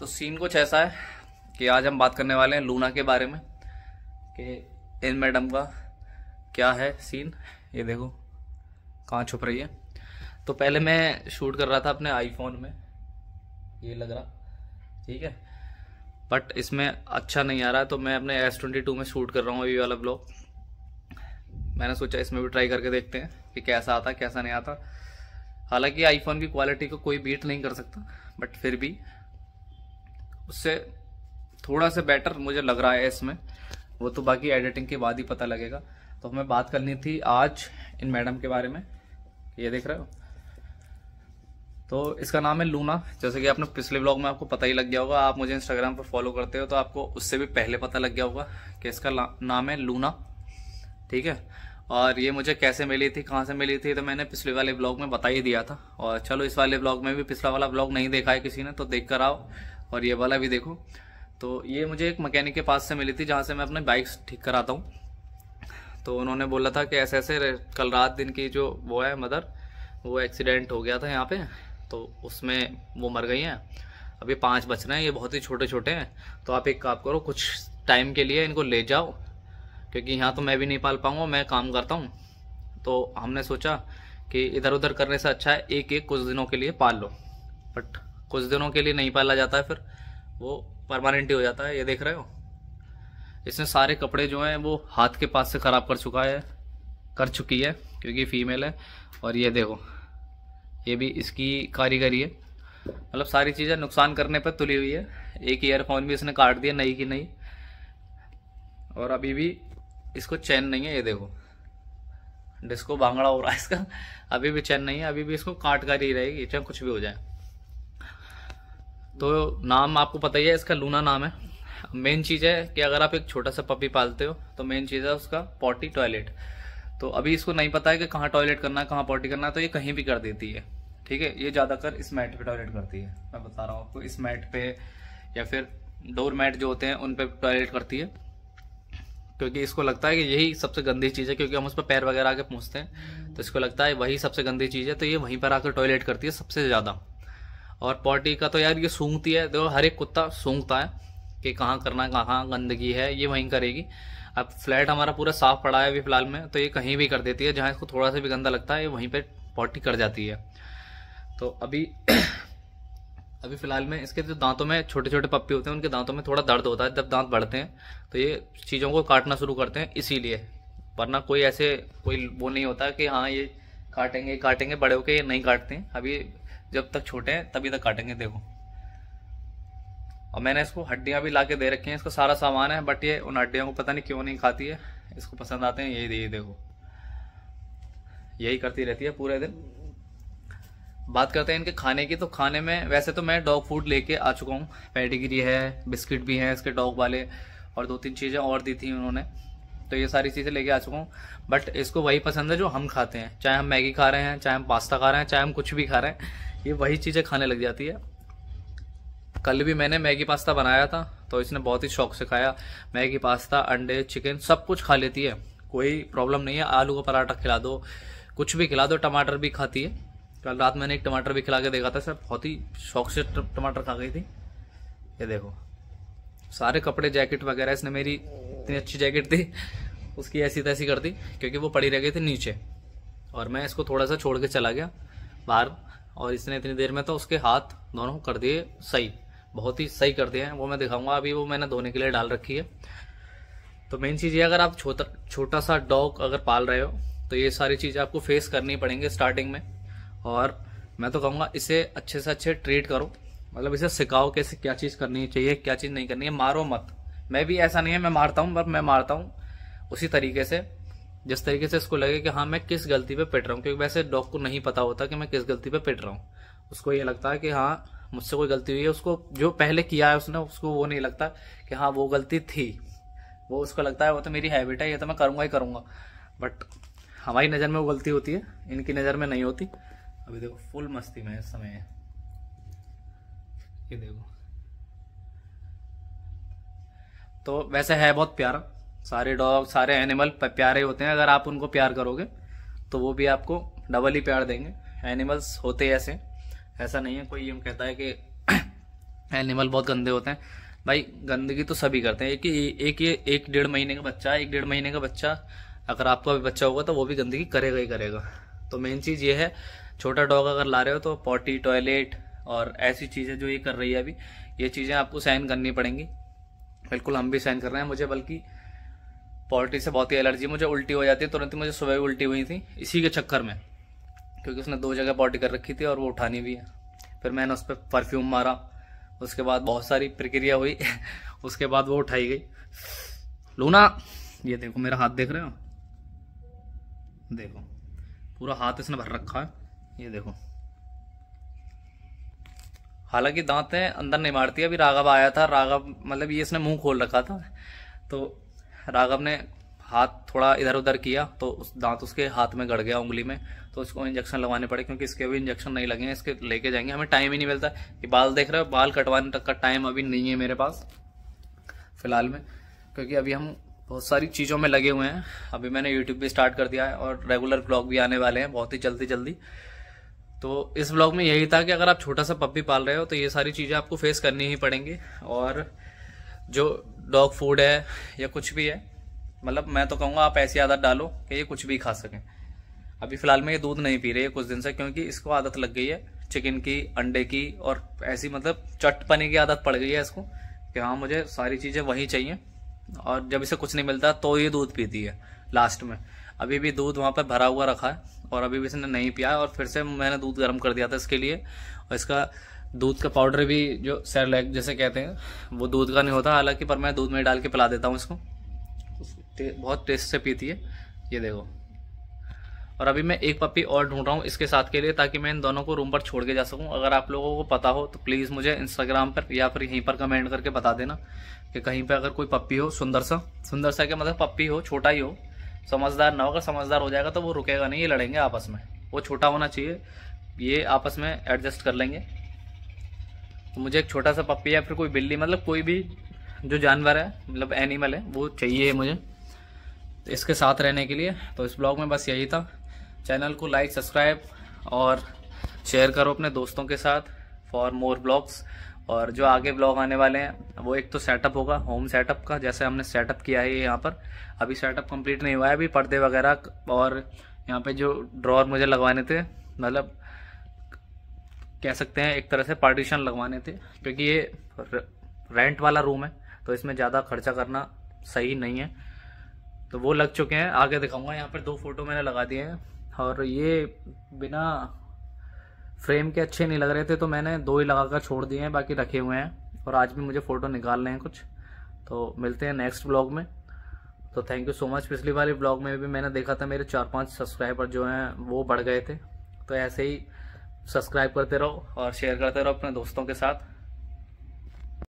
तो सीन कुछ ऐसा है कि आज हम बात करने वाले हैं लूना के बारे में कि इन मैडम का क्या है सीन ये देखो कहाँ छुप रही है तो पहले मैं शूट कर रहा था अपने आईफोन में ये लग रहा ठीक है बट इसमें अच्छा नहीं आ रहा तो मैं अपने एस ट्वेंटी टू में शूट कर रहा हूँ ये वाला ब्लॉग मैंने सोचा इसमें भी ट्राई करके देखते हैं कि कैसा आता कैसा नहीं आता हालांकि आईफोन की क्वालिटी को कोई बीट नहीं कर सकता बट फिर भी उससे थोड़ा सा बेटर मुझे लग रहा है इसमें वो तो बाकी एडिटिंग के बाद ही पता लगेगा तो हमें बात करनी थी आज इन मैडम के बारे में ये देख रहे हो तो इसका नाम है लूना जैसे कि आपने पिछले ब्लॉग में आपको पता ही लग गया होगा आप मुझे इंस्टाग्राम पर फॉलो करते हो तो आपको उससे भी पहले पता लग गया होगा कि इसका नाम है लूना ठीक है और ये मुझे कैसे मिली थी कहाँ से मिली थी तो मैंने पिछले वाले ब्लॉग में बता ही दिया था और चलो इस वाले ब्लॉग में भी पिछला वाला ब्लॉग नहीं देखा है किसी ने तो देख कर आओ और ये वाला भी देखो तो ये मुझे एक मकैनिक के पास से मिली थी जहाँ से मैं अपने बाइक्स ठीक कराता हूँ तो उन्होंने बोला था कि ऐसे ऐसे कल रात दिन की जो वो है मदर वो एक्सीडेंट हो गया था यहाँ पे तो उसमें वो मर गई हैं अभी पाँच बच रहे हैं ये बहुत ही छोटे छोटे हैं तो आप एक काम करो कुछ टाइम के लिए इनको ले जाओ क्योंकि यहाँ तो मैं भी नहीं पाल पाऊँगा मैं काम करता हूँ तो हमने सोचा कि इधर उधर करने से अच्छा है एक एक कुछ दिनों के लिए पाल लो बट कुछ दिनों के लिए नहीं पाला जाता है फिर वो परमानेंट ही हो जाता है ये देख रहे हो इसने सारे कपड़े जो हैं वो हाथ के पास से ख़राब कर चुका है कर चुकी है क्योंकि फीमेल है और ये देखो ये भी इसकी कारीगरी है मतलब सारी चीज़ें नुकसान करने पर तुली हुई है एक ईयरफोन भी इसने काट दिया नहीं की नहीं और अभी भी इसको चैन नहीं है ये देखो डिस्को भांगड़ा हो रहा है इसका अभी भी चैन नहीं है अभी भी इसको काट कर ही रहेगी चाहे कुछ भी हो जाए तो नाम आपको पता ही है इसका लूना नाम है मेन चीज़ है कि अगर आप एक छोटा सा पपी पालते हो तो मेन चीज़ है उसका पॉटी टॉयलेट तो अभी इसको नहीं पता है कि कहाँ टॉयलेट करना है कहाँ पॉटी करना है तो ये कहीं भी कर देती है ठीक है ये ज़्यादातर इस मैट पे टॉयलेट करती है मैं बता रहा हूँ आपको इस मैट पे या फिर डोर मैट जो होते हैं उन पे टॉयलेट करती है क्योंकि इसको लगता है कि यही सबसे गंदी चीज़ है क्योंकि हम उस पर पैर वगैरह आके पूछते हैं तो इसको लगता है वही सबसे गंदी चीज़ है तो ये वहीं पर आकर टॉयलेट करती है सबसे ज़्यादा और पॉटी का तो यार ये सूंघती है देखो हर एक कुत्ता सूंघता है कि कहाँ करना है कहाँ गंदगी है ये वहीं करेगी अब फ्लैट हमारा पूरा साफ पड़ा है अभी फिलहाल में तो ये कहीं भी कर देती है जहाँ इसको थोड़ा सा भी गंदा लगता है ये वहीं पर पॉटी कर जाती है तो अभी अभी फिलहाल में इसके जो दांतों में छोटे छोटे पप्पी होते हैं उनके दांतों में थोड़ा दर्द होता है जब दांत बढ़ते हैं तो ये चीज़ों को काटना शुरू करते हैं इसीलिए वरना कोई ऐसे कोई वो नहीं होता कि हाँ ये काटेंगे काटेंगे बड़े होकर ये नहीं काटते हैं अभी जब तक छोटे हैं तभी तक काटेंगे देखो और मैंने इसको हड्डियां भी ला दे रखी हैं इसका सारा सामान है बट ये उन हड्डियों को पता नहीं क्यों नहीं खाती है इसको पसंद आते हैं यही यही देखो यही करती रहती है पूरे दिन बात करते हैं इनके खाने की तो खाने में वैसे तो मैं डॉग फूड लेके आ चुका हूँ पेडिगिरी है बिस्किट भी हैं इसके डॉग वाले और दो तीन चीज़ें और दी थी उन्होंने तो ये सारी चीज़ें लेके आ चुका हूँ बट इसको वही पसंद है जो हम खाते हैं चाहे हम मैगी खा रहे हैं चाहे हम पास्ता खा रहे हैं चाहे हम कुछ भी खा रहे हैं ये वही चीज़ें खाने लग जाती है कल भी मैंने मैगी पास्ता बनाया था तो इसने बहुत ही शौक से खाया मैगी पास्ता अंडे चिकन सब कुछ खा लेती है कोई प्रॉब्लम नहीं है आलू का पराठा खिला दो कुछ भी खिला दो टमाटर भी खाती है कल रात मैंने एक टमाटर भी खिला के देखा था सर बहुत ही शौक से टमाटर खा गई थी ये देखो सारे कपड़े जैकेट वगैरह इसने मेरी इतनी अच्छी जैकेट थी उसकी ऐसी तैसी कर दी क्योंकि वो पड़ी रह गई थी नीचे और मैं इसको थोड़ा सा छोड़ के चला गया बाहर और इसने इतनी देर में तो उसके हाथ दोनों कर दिए सही बहुत ही सही कर दिए हैं वो मैं दिखाऊंगा अभी वो मैंने धोने के लिए डाल रखी है तो मेन चीज़ ये अगर आप छोटा छोटा सा डॉग अगर पाल रहे हो तो ये सारी चीज़ें आपको फेस करनी पड़ेंगे स्टार्टिंग में और मैं तो कहूँगा इसे अच्छे से अच्छे ट्रीट करो मतलब इसे सिखाओ कैसे क्या चीज़ करनी चाहिए क्या चीज़ नहीं करनी है मारो मत मैं भी ऐसा नहीं है मैं मारता हूँ पर मैं मारता हूँ उसी तरीके से जिस तरीके से इसको लगे कि हाँ मैं किस गलती पे पिट रहा हूँ क्योंकि वैसे डॉग को नहीं पता होता कि मैं किस गलती पे पिट रहा हूँ उसको ये लगता है कि हाँ मुझसे कोई गलती हुई है उसको जो पहले किया है उसने उसको वो नहीं लगता कि हाँ वो गलती थी वो उसको लगता है वो तो मेरी हैबिट है ये तो मैं करूँगा ही करूँगा बट हमारी नज़र में वो गलती होती है इनकी नज़र में नहीं होती अभी देखो फुल मस्ती में इस समय ये देखो तो वैसे है बहुत प्यारा सारे डॉग सारे एनिमल प्यारे होते हैं अगर आप उनको प्यार करोगे तो वो भी आपको डबल ही प्यार देंगे एनिमल्स होते ऐसे ऐसा नहीं है कोई हम कहता है कि एनिमल बहुत गंदे होते हैं भाई गंदगी तो सभी करते हैं एक ही एक ये एक डेढ़ महीने का बच्चा एक डेढ़ महीने का बच्चा अगर आपका भी बच्चा होगा तो वो भी गंदगी करेगा ही करेगा तो मेन चीज़ ये है छोटा डॉग अगर ला रहे हो तो पॉटी टॉयलेट और ऐसी चीज़ें जो ये कर रही है अभी ये चीज़ें आपको साइन करनी पड़ेंगी बिल्कुल हम भी साइन कर रहे हैं मुझे बल्कि पोल्ट्री से बहुत ही एलर्जी मुझे उल्टी हो जाती है तुरंत ही मुझे सुबह उल्टी हुई थी इसी के चक्कर में क्योंकि उसने दो जगह पोल्ट्री कर रखी थी और वो उठानी भी है फिर मैंने उस पर परफ्यूम मारा उसके बाद बहुत सारी प्रक्रिया हुई उसके बाद वो उठाई गई लूना ये देखो मेरा हाथ देख रहे हो देखो पूरा हाथ इसने भर रखा है ये देखो हालांकि दांतें अंदर नहीं मारती अभी राघव आया था राघव मतलब ये इसने मुंह खोल रखा था तो राघव ने हाथ थोड़ा इधर उधर किया तो उस दांत उसके हाथ में गड़ गया उंगली में तो उसको इंजेक्शन लगवाने पड़े क्योंकि इसके अभी इंजेक्शन नहीं लगे हैं इसके लेके जाएंगे हमें टाइम ही नहीं मिलता कि बाल देख रहे हो बाल कटवाने तक का टाइम अभी नहीं है मेरे पास फिलहाल में क्योंकि अभी हम बहुत सारी चीज़ों में लगे हुए हैं अभी मैंने यूट्यूब भी स्टार्ट कर दिया है और रेगुलर ब्लॉग भी आने वाले हैं बहुत ही जल्दी जल्दी तो इस ब्लॉग में यही था कि अगर आप छोटा सा पप्पी पाल रहे हो तो ये सारी चीज़ें आपको फेस करनी ही पड़ेंगी और जो डॉग फूड है या कुछ भी है मतलब मैं तो कहूँगा आप ऐसी आदत डालो कि ये कुछ भी खा सकें अभी फ़िलहाल में ये दूध नहीं पी रही है कुछ दिन से क्योंकि इसको आदत लग गई है चिकन की अंडे की और ऐसी मतलब चटपनी की आदत पड़ गई है इसको कि हाँ मुझे सारी चीज़ें वहीं चाहिए और जब इसे कुछ नहीं मिलता तो ये दूध पीती है लास्ट में अभी भी दूध वहाँ पर भरा हुआ रखा है और अभी भी इसने नहीं पिया और फिर से मैंने दूध गर्म कर दिया था इसके लिए और इसका दूध का पाउडर भी जो सैरलैक जैसे कहते हैं वो दूध का नहीं होता हालांकि पर मैं दूध में डाल के पिला देता हूँ इसको ते, बहुत टेस्ट से पीती है ये देखो और अभी मैं एक पप्पी और ढूंढ रहा हूँ इसके साथ के लिए ताकि मैं इन दोनों को रूम पर छोड़ के जा सकूँ अगर आप लोगों को पता हो तो प्लीज़ मुझे इंस्टाग्राम पर या फिर यहीं पर कमेंट करके बता देना कि कहीं पर अगर कोई पप्पी हो सुंदर सा सुंदर सा क्या मतलब पप्पी हो छोटा ही हो समझदार ना हो अगर समझदार हो जाएगा तो वो रुकेगा नहीं ये लड़ेंगे आपस में वो छोटा होना चाहिए ये आपस में एडजस्ट कर लेंगे तो मुझे एक छोटा सा पप्पी या फिर कोई बिल्ली मतलब कोई भी जो जानवर है मतलब एनिमल है वो चाहिए मुझे तो इसके साथ रहने के लिए तो इस ब्लॉग में बस यही था चैनल को लाइक सब्सक्राइब और शेयर करो अपने दोस्तों के साथ फॉर मोर ब्लॉग्स और जो आगे ब्लॉग आने वाले हैं वो एक तो सेटअप होगा होम सेटअप का जैसे हमने सेटअप किया है यहाँ पर अभी सेटअप कंप्लीट नहीं हुआ है अभी पर्दे वगैरह और यहाँ पे जो ड्रॉर मुझे लगवाने थे मतलब कह सकते हैं एक तरह से पार्टीशन लगवाने थे क्योंकि ये रेंट वाला रूम है तो इसमें ज़्यादा खर्चा करना सही नहीं है तो वो लग चुके हैं आगे दिखाऊंगा यहाँ पर दो फोटो मैंने लगा दिए हैं और ये बिना फ्रेम के अच्छे नहीं लग रहे थे तो मैंने दो ही लगाकर छोड़ दिए हैं बाकी रखे हुए हैं और आज भी मुझे फ़ोटो निकालने हैं कुछ तो मिलते हैं नेक्स्ट ब्लॉग में तो थैंक यू सो मच पिछली वाले ब्लॉग में भी मैंने देखा था मेरे चार पांच सब्सक्राइबर जो हैं वो बढ़ गए थे तो ऐसे ही सब्सक्राइब करते रहो और शेयर करते रहो अपने दोस्तों के साथ